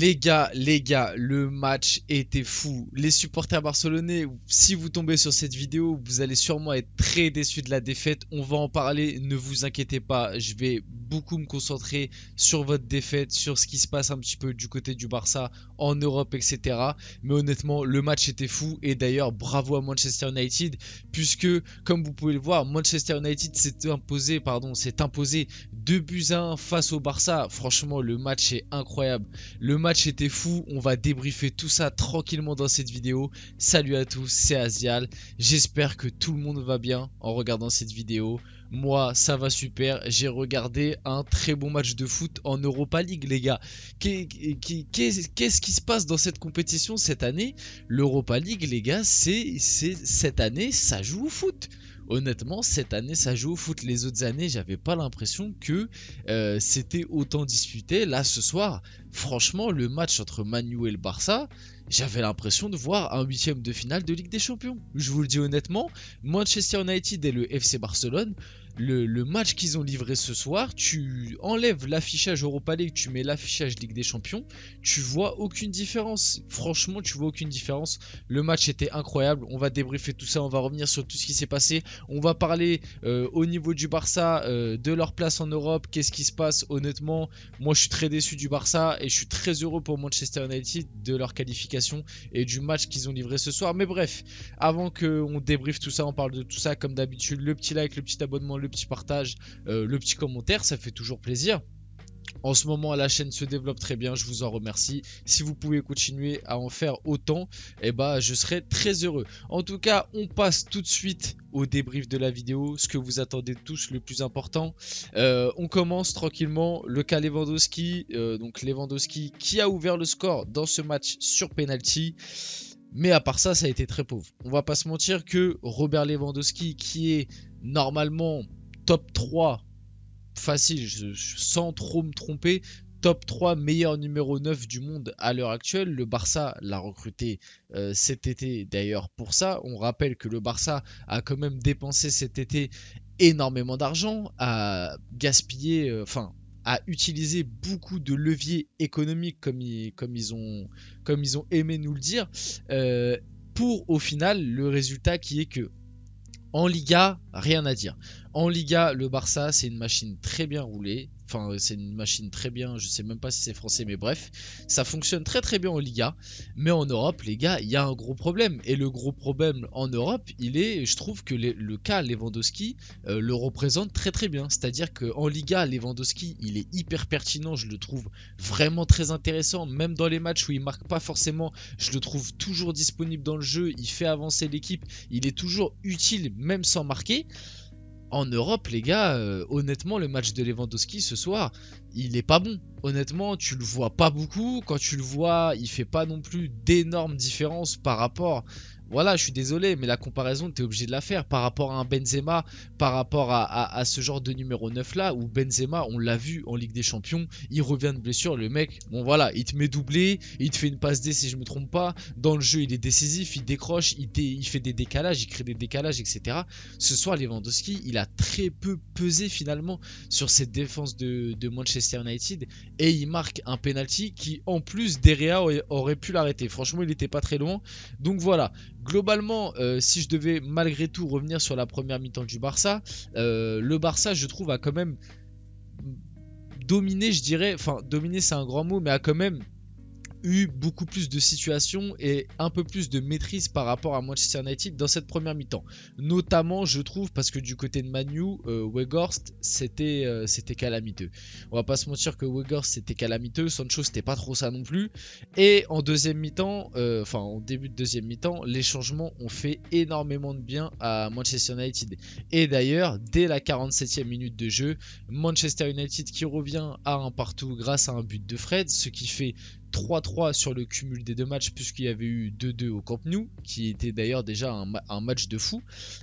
Les gars, les gars, le match était fou. Les supporters barcelonais, si vous tombez sur cette vidéo, vous allez sûrement être très déçu de la défaite. On va en parler, ne vous inquiétez pas. Je vais beaucoup me concentrer sur votre défaite, sur ce qui se passe un petit peu du côté du Barça en Europe, etc. Mais honnêtement, le match était fou. Et d'ailleurs, bravo à Manchester United, puisque, comme vous pouvez le voir, Manchester United s'est imposé, pardon, s'est imposé 2 buts 1 face au Barça. Franchement, le match est incroyable. Le match était fou. On va débriefer tout ça tranquillement dans cette vidéo. Salut à tous, c'est Asial. J'espère que tout le monde va bien en regardant cette vidéo. Moi, ça va super. J'ai regardé un très bon match de foot en Europa League, les gars. Qu'est-ce qui se passe dans cette compétition cette année L'Europa League, les gars, c'est cette année, ça joue au foot honnêtement, cette année, ça joue au foot. Les autres années, j'avais pas l'impression que euh, c'était autant disputé. Là, ce soir, franchement, le match entre Manuel Barça, j'avais l'impression de voir un huitième de finale de Ligue des Champions. Je vous le dis honnêtement, Manchester United et le FC Barcelone, le, match qu'ils ont livré ce soir, tu enlèves l'affichage Europa League, tu mets l'affichage Ligue des Champions, tu vois aucune différence. Franchement, tu vois aucune différence. Le match était incroyable. On va débriefer tout ça, on va revenir sur tout ce qui s'est passé. On va parler euh, au niveau du Barça, euh, de leur place en Europe, qu'est-ce qui se passe. Honnêtement, moi je suis très déçu du Barça et je suis très heureux pour Manchester United de leur qualification et du match qu'ils ont livré ce soir. Mais bref, avant qu'on débriefe tout ça, on parle de tout ça comme d'habitude. Le petit like, le petit abonnement, le petit partage, euh, le petit commentaire, ça fait toujours plaisir. En ce moment, la chaîne se développe très bien, je vous en remercie. Si vous pouvez continuer à en faire autant, eh ben, je serai très heureux. En tout cas, on passe tout de suite au débrief de la vidéo, ce que vous attendez tous, le plus important. Euh, on commence tranquillement le cas Lewandowski, euh, donc Lewandowski qui a ouvert le score dans ce match sur penalty. Mais à part ça, ça a été très pauvre. On va pas se mentir que Robert Lewandowski, qui est normalement top 3, facile, sans trop me tromper, top 3 meilleur numéro 9 du monde à l'heure actuelle. Le Barça l'a recruté euh, cet été d'ailleurs pour ça. On rappelle que le Barça a quand même dépensé cet été énormément d'argent, a gaspillé, euh, enfin, a utilisé beaucoup de leviers économiques comme ils, ont, aimé nous le dire euh, pour au final le résultat qui est que en Liga rien à dire en Liga, le Barça, c'est une machine très bien roulée. Enfin, c'est une machine très bien, je sais même pas si c'est français, mais bref, ça fonctionne très très bien en Liga. Mais en Europe, les gars, il y a un gros problème. Et le gros problème en Europe, il est, je trouve que le cas Lewandowski euh, le représente très très bien. C'est-à-dire qu'en Liga, Lewandowski, il est hyper pertinent, je le trouve vraiment très intéressant. Même dans les matchs où il marque pas forcément, je le trouve toujours disponible dans le jeu, il fait avancer l'équipe, il est toujours utile même sans marquer en Europe, les gars, euh, honnêtement, le match de Lewandowski ce soir, il n'est pas bon. Honnêtement, tu le vois pas beaucoup. Quand tu le vois, il fait pas non plus d'énormes différences par rapport voilà, je suis désolé, mais la comparaison, tu es obligé de la faire par rapport à un Benzema, par rapport à, ce genre de numéro 9 là, où Benzema, on l'a vu en Ligue des Champions, il revient de blessure, le mec, bon voilà, il te met doublé, il te fait une passe D si je ne me trompe pas, dans le jeu, il est décisif, il décroche, il, il fait des décalages, il crée des décalages, etc. Ce soir, Lewandowski, il a très peu pesé finalement sur cette défense de, Manchester United et il marque un penalty qui, en plus, Derrea aurait pu l'arrêter. Franchement, il n'était pas très loin. Donc voilà, globalement, euh, si je devais malgré tout revenir sur la première mi-temps du Barça, euh, le Barça, je trouve, a quand même dominé, je dirais, enfin dominé c'est un grand mot, mais a quand même eu beaucoup plus de situations et un peu plus de maîtrise par rapport à Manchester United dans cette première mi-temps. Notamment, je trouve, parce que du côté de Manu, euh, Weghorst, euh, c'était calamiteux. On va pas se mentir que Weghorst, c'était calamiteux. Sancho, c'était pas trop ça non plus. Et en deuxième mi-temps, euh, enfin en début de deuxième mi-temps, les changements ont fait énormément de bien à Manchester United. Et d'ailleurs, dès la 47e minute de jeu, Manchester United qui revient à un partout grâce à un but de Fred, ce qui fait 3-3 sur le cumul des deux matchs puisqu'il y avait eu 2-2 au Camp Nou qui était d'ailleurs déjà un, match de fou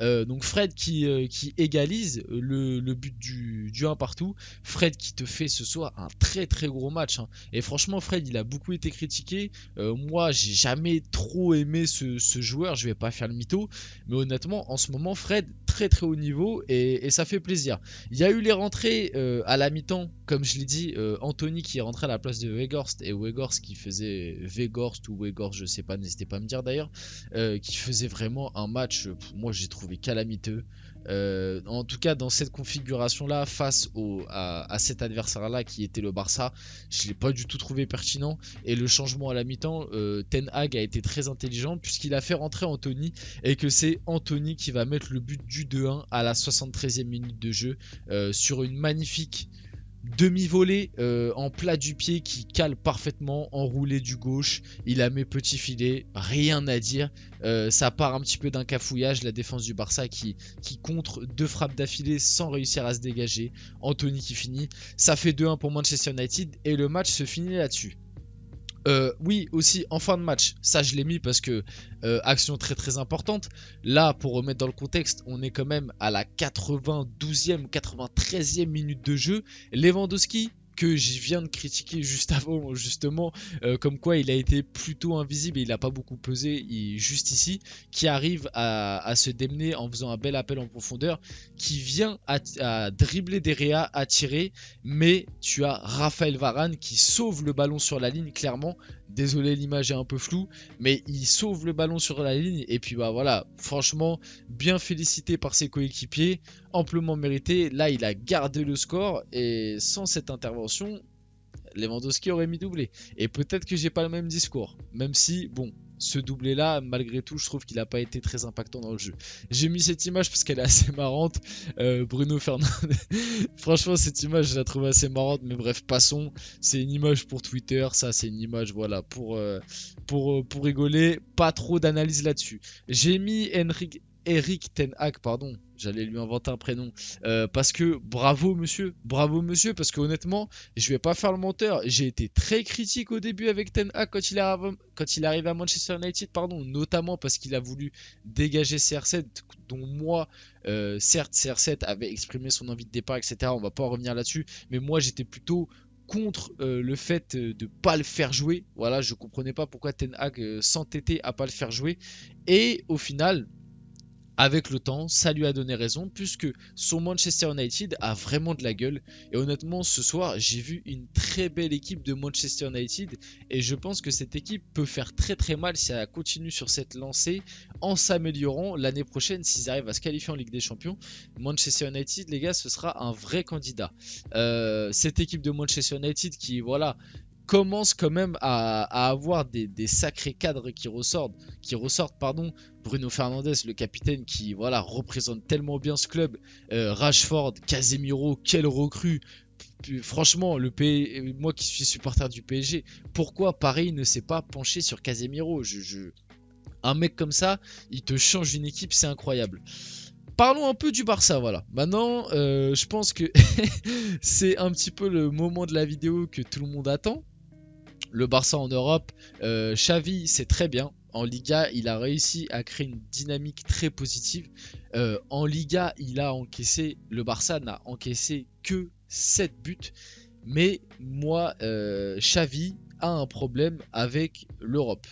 euh, donc Fred qui, euh, égalise le, but du, 1 partout Fred qui te fait ce soir un très très gros match hein. et franchement Fred il a beaucoup été critiqué euh, moi j'ai jamais trop aimé ce, joueur je vais pas faire le mytho mais honnêtement en ce moment Fred très très haut niveau et, et ça fait plaisir il y a eu les rentrées à la mi-temps comme je l'ai dit Anthony qui est rentré à la place de Weghorst et Weghorst qui faisait Vegorst ou Wegorst, je sais pas, n'hésitez pas à me dire d'ailleurs, euh, qui faisait vraiment un match, euh, moi j'ai trouvé calamiteux. Euh, en tout cas, dans cette configuration-là, face à, cet adversaire-là qui était le Barça, je l'ai pas du tout trouvé pertinent. Et le changement à la mi-temps, Ten Hag a été très intelligent puisqu'il a fait rentrer Anthony et que c'est Anthony qui va mettre le but du 2-1 à la 73e minute de jeu sur une magnifique demi volé euh, en plat du pied qui cale parfaitement, enroulé du gauche. Il a mes petits filets, rien à dire. Euh, ça part un petit peu d'un cafouillage, la défense du Barça qui, qui contre deux frappes d'affilée sans réussir à se dégager. Anthony qui finit. Ça fait 2-1 pour Manchester United et le match se finit là-dessus. Euh, oui, aussi en fin de match, ça je l'ai mis parce que euh, action très très importante. Là, pour remettre dans le contexte, on est quand même à la 92e, 93e minute de jeu. Lewandowski que j'y viens de critiquer juste avant, justement, euh, comme quoi il a été plutôt invisible il n'a pas beaucoup pesé juste ici, qui arrive à, se démener en faisant un bel appel en profondeur, qui vient à, dribbler derrière, à tirer, mais tu as Raphaël Varane qui sauve le ballon sur la ligne, clairement, désolé l'image est un peu floue, mais il sauve le ballon sur la ligne et puis bah voilà, franchement, bien félicité par ses coéquipiers, amplement mérité. Là, il a gardé le score et sans cette intervention, Lewandowski aurait mis doublé. Et peut-être que j'ai pas le même discours, même si bon, ce doublé-là, malgré tout, je trouve qu'il n'a pas été très impactant dans le jeu. J'ai mis cette image parce qu'elle est assez marrante. Euh, Bruno Fernandez. Franchement, cette image, je la trouve assez marrante, mais bref, passons. C'est une image pour Twitter, ça, c'est une image, voilà, pour, euh, pour, euh, pour rigoler. Pas trop d'analyse là-dessus. J'ai mis Henrik, Eric Ten Hag, pardon, j'allais lui inventer un prénom. Euh, parce que bravo monsieur, bravo monsieur, parce que honnêtement, je vais pas faire le menteur. J'ai été très critique au début avec Ten Hag quand il arrive, à Manchester United, pardon, notamment parce qu'il a voulu dégager CR7, dont moi, euh, certes, CR7 avait exprimé son envie de départ, etc. On va pas en revenir là-dessus, mais moi j'étais plutôt contre euh, le fait de pas le faire jouer. Voilà, je comprenais pas pourquoi Ten Hag s'entêtait à pas le faire jouer. Et au final, avec le temps, ça lui a donné raison puisque son Manchester United a vraiment de la gueule. Et honnêtement, ce soir, j'ai vu une très belle équipe de Manchester United et je pense que cette équipe peut faire très très mal si elle continue sur cette lancée en s'améliorant l'année prochaine s'ils arrivent à se qualifier en Ligue des Champions. Manchester United, les gars, ce sera un vrai candidat. Euh, cette équipe de Manchester United qui, voilà, commence quand même à, avoir des, sacrés cadres qui ressortent, qui ressortent pardon. Bruno Fernandez, le capitaine qui voilà représente tellement bien ce club. Euh, Rashford, Casemiro, quel recrue franchement, le euh, moi qui suis supporter du PSG, pourquoi Paris ne s'est pas penché sur Casemiro Un mec comme ça, il te change une équipe, c'est incroyable. Parlons un peu du Barça, voilà. Maintenant, euh, je pense que c'est un petit peu le moment de la vidéo que tout le monde attend le Barça en Europe. Euh, Xavi, c'est très bien. En Liga, il a réussi à créer une dynamique très positive. Euh, en Liga, il a encaissé, le Barça n'a encaissé que 7 buts. Mais moi, euh, Xavi a un problème avec l'Europe.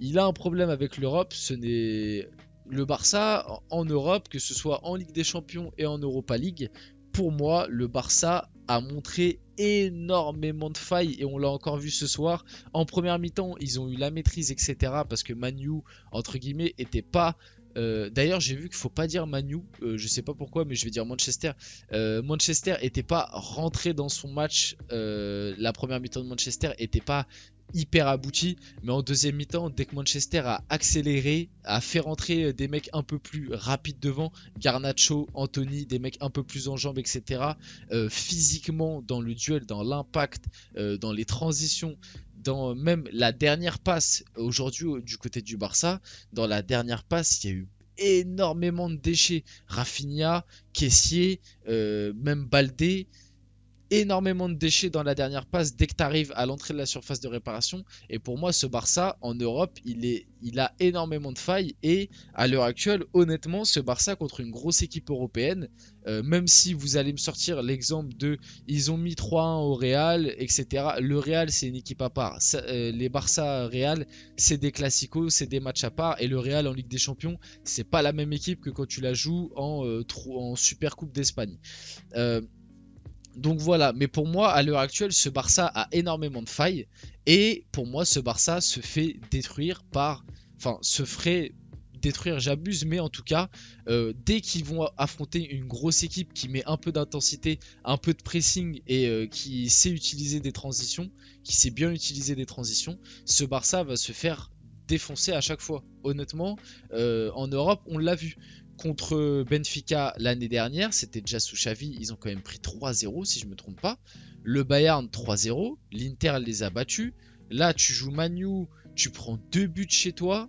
Il a un problème avec l'Europe, ce n'est le Barça en Europe, que ce soit en Ligue des Champions et en Europa League, pour moi, le Barça a montré énormément de failles et on l'a encore vu ce soir. En première mi-temps, ils ont eu la maîtrise, etc. Parce que Manu, entre guillemets, était pas. Euh, d'ailleurs, j'ai vu qu'il faut pas dire Manu, euh, je sais pas pourquoi, mais je vais dire Manchester. Euh, Manchester était pas rentré dans son match. la première mi-temps de Manchester était pas hyper abouti. Mais en deuxième mi-temps, dès Manchester a accéléré, a fait rentrer euh, des mecs un peu plus rapides devant, Garnacho, Anthony, des mecs un peu plus en jambes, etc. Euh, physiquement, dans le duel, dans l'impact, euh, dans les transitions, dans même la dernière passe, aujourd'hui du côté du Barça, dans la dernière passe, il y a eu énormément de déchets. Rafinha, Caissier, même Baldé énormément de déchets dans la dernière passe dès que tu arrives à l'entrée de la surface de réparation. Et pour moi, ce Barça en Europe, il, est, il a énormément de failles. Et à l'heure actuelle, honnêtement, ce Barça contre une grosse équipe européenne, euh, même si vous allez me sortir l'exemple de ils ont mis 3-1 au Real, etc. Le Real, c'est une équipe à part. Euh, les Barça Real, c'est des classicos, c'est des matchs à part. Et le Real en Ligue des Champions, c'est pas la même équipe que quand tu la joues en, euh, en Super Coupe d'Espagne donc voilà, mais pour moi, à l'heure actuelle, ce Barça a énormément de failles. Et pour moi, ce Barça se fait détruire par. Enfin, se ferait détruire, j'abuse, mais en tout cas, euh, dès qu'ils vont affronter une grosse équipe qui met un peu d'intensité, un peu de pressing et euh, qui sait utiliser des transitions, qui sait bien utiliser des transitions, ce Barça va se faire défoncer à chaque fois. Honnêtement, euh, en Europe, on l'a vu contre Benfica l'année dernière, c'était déjà sous Xavi, ils ont quand même pris 3-0 si je ne me trompe pas. Le Bayern 3-0, l'Inter les a battus. Là, tu joues Manu, tu prends deux buts chez toi.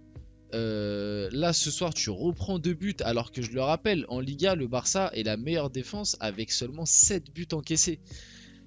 Euh, là, ce soir, tu reprends deux buts alors que je le rappelle, en Liga, le Barça est la meilleure défense avec seulement 7 buts encaissés.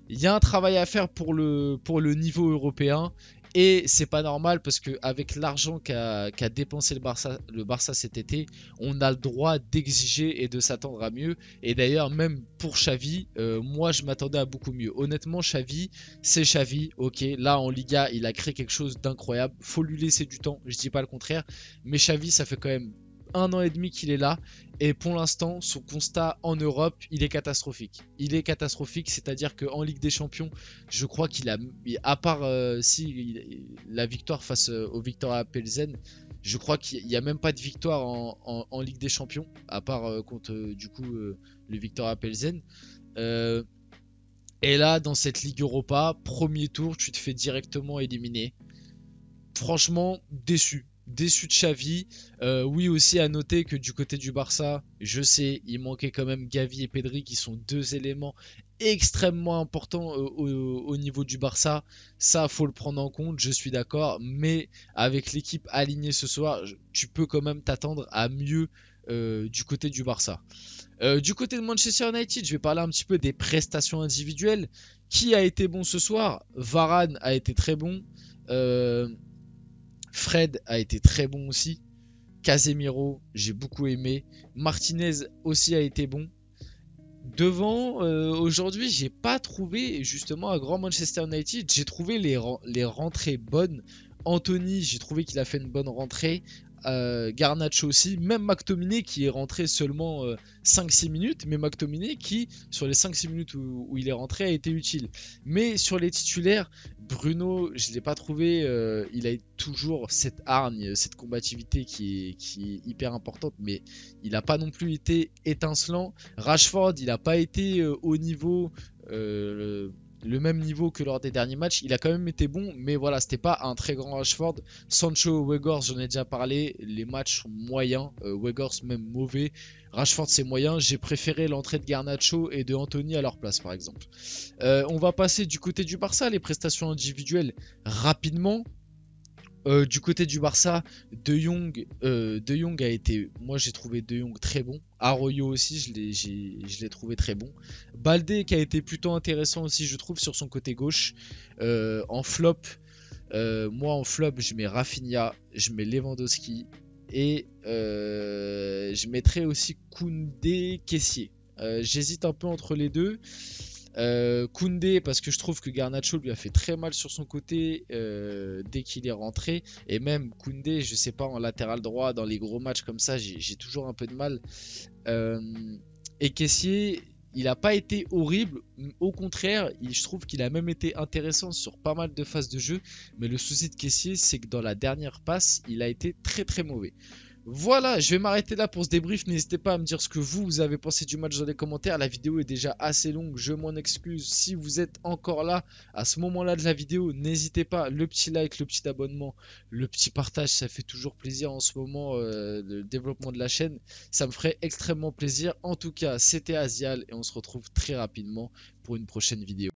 Il y a un travail à faire pour le, pour le niveau européen et c'est pas normal parce que avec l'argent qu'a dépensé le Barça, cet été, on a le droit d'exiger et de s'attendre à mieux. Et d'ailleurs, même pour Xavi, euh, moi je m'attendais à beaucoup mieux. Honnêtement, Xavi, c'est Xavi. Ok, là en Liga, il a créé quelque chose d'incroyable. Faut lui laisser du temps. Je dis pas le contraire, mais Xavi, ça fait quand même un an et demi qu'il est là. Et pour l'instant, son constat en Europe, il est catastrophique. Il est catastrophique, c'est-à-dire qu'en Ligue des Champions, je crois qu'il a, à part euh, si la victoire face euh, au Victoria Pelzen, je crois qu'il n'y a même pas de victoire en, Ligue des Champions, à part euh, contre du coup le Victoria Pelzen. et là, dans cette Ligue Europa, premier tour, tu te fais directement éliminer. Franchement, déçu déçu de Xavi. Euh, oui aussi à noter que du côté du Barça, je sais, il manquait quand même Gavi et Pedri qui sont deux éléments extrêmement importants euh, au, niveau du Barça. Ça, faut le prendre en compte, je suis d'accord. Mais avec l'équipe alignée ce soir, tu peux quand même t'attendre à mieux euh, du côté du Barça. du côté de Manchester United, je vais parler un petit peu des prestations individuelles. Qui a été bon ce soir Varane a été très bon. Fred a été très bon aussi. Casemiro, j'ai beaucoup aimé. Martinez aussi a été bon. Devant, euh, aujourd'hui, j'ai pas trouvé justement à grand Manchester United. J'ai trouvé les, les rentrées bonnes. Anthony, j'ai trouvé qu'il a fait une bonne rentrée. Garnacho aussi, même McTominay qui est rentré seulement 5-6 euh, minutes, mais McTominay qui, sur les 5-6 minutes où, il est rentré, a été utile. Mais sur les titulaires, Bruno, je ne l'ai pas trouvé, euh, il a toujours cette hargne, cette combativité qui est, qui est hyper importante, mais il n'a pas non plus été étincelant. Rashford, il n'a pas été euh, au niveau le même niveau que lors des derniers matchs. Il a quand même été bon, mais voilà, c'était pas un très grand Rashford. Sancho, Weghorst, j'en ai déjà parlé. Les matchs moyens. Euh, même mauvais. Rashford, c'est moyen. J'ai préféré l'entrée de Garnacho et de Anthony à leur place, par exemple. Euh, on va passer du côté du Barça, les prestations individuelles rapidement. Euh, du côté du Barça, De Jong, euh, De Jong a été, moi j'ai trouvé De Jong très bon. Arroyo aussi, je l'ai trouvé très bon. Baldé qui a été plutôt intéressant aussi, je trouve, sur son côté gauche. Euh, en flop, moi en flop, je mets Rafinha, je mets Lewandowski et je mettrai aussi Koundé Kessier. J'hésite un peu entre les deux. Euh, Koundé, parce que je trouve que Garnacho lui a fait très mal sur son côté euh, dès qu'il est rentré. Et même Koundé, je sais pas, en latéral droit, dans les gros matchs comme ça, j'ai toujours un peu de mal. Euh, et Caissier, il n'a pas été horrible. Au contraire, je trouve qu'il a même été intéressant sur pas mal de phases de jeu. Mais le souci de Caissier, c'est que dans la dernière passe, il a été très très mauvais. Voilà, je vais m'arrêter là pour ce débrief. N'hésitez pas à me dire ce que vous, vous avez pensé du match dans les commentaires. La vidéo est déjà assez longue, je m'en excuse. Si vous êtes encore là, à ce moment-là de la vidéo, n'hésitez pas, le petit like, le petit abonnement, le petit partage, ça fait toujours plaisir en ce moment, euh, le développement de la chaîne. Ça me ferait extrêmement plaisir. En tout cas, c'était Asial et on se retrouve très rapidement pour une prochaine vidéo.